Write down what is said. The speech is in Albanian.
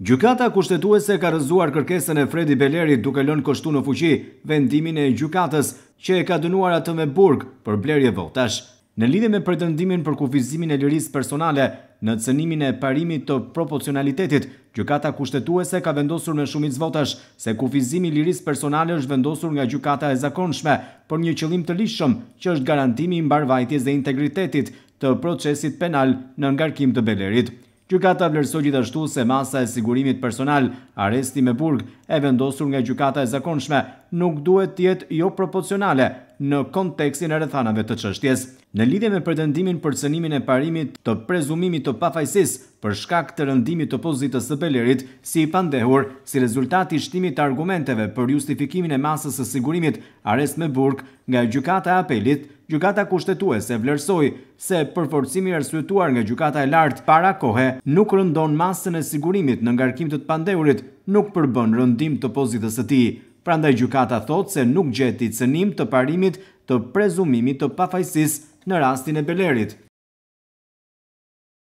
Gjukata kushtetuese ka rëzuar kërkesën e Fredi Beleri duke lënë kështu në fuqi vendimin e gjukatas që e ka dënuar atë me burg për blerje votash. Në lidhe me pretendimin për kufizimin e liris personale në cënimin e parimit të proporcionalitetit, gjukata kushtetuese ka vendosur me shumit zvotash se kufizimi liris personale është vendosur nga gjukata e zakonshme për një qëlim të lishëm që është garantimi i mbarvajtjes dhe integritetit të procesit penal në ngarkim të Belerit. Gjukata vlerëso gjithashtu se masa e sigurimit personal, aresti me burg e vendosur nga gjukata e zakonshme, nuk duhet tjetë jo proporcionale në kontekstin e rëthanave të qështjes. Në lidhje me pretendimin për cënimin e parimit të prezumimit të pafajsisë, për shkak të rëndimit të pozitës të Belerit si i pandehur si rezultati shtimit të argumenteve për justifikimin e masës së sigurimit arrest me burg nga gjykata e apelit, gjykata kushtetuese vlerësoj se përforcimi i arsyetuar nga gjykata e lartë para kohe nuk rëndon masën e sigurimit në ngarkim të, të pandehurit, nuk përbën rëndim të pozitës së tij. Prandaj gjykata thot se nuk gjeti cënim të parimit të prezumimit të pafajsisë në rastin e Belerit.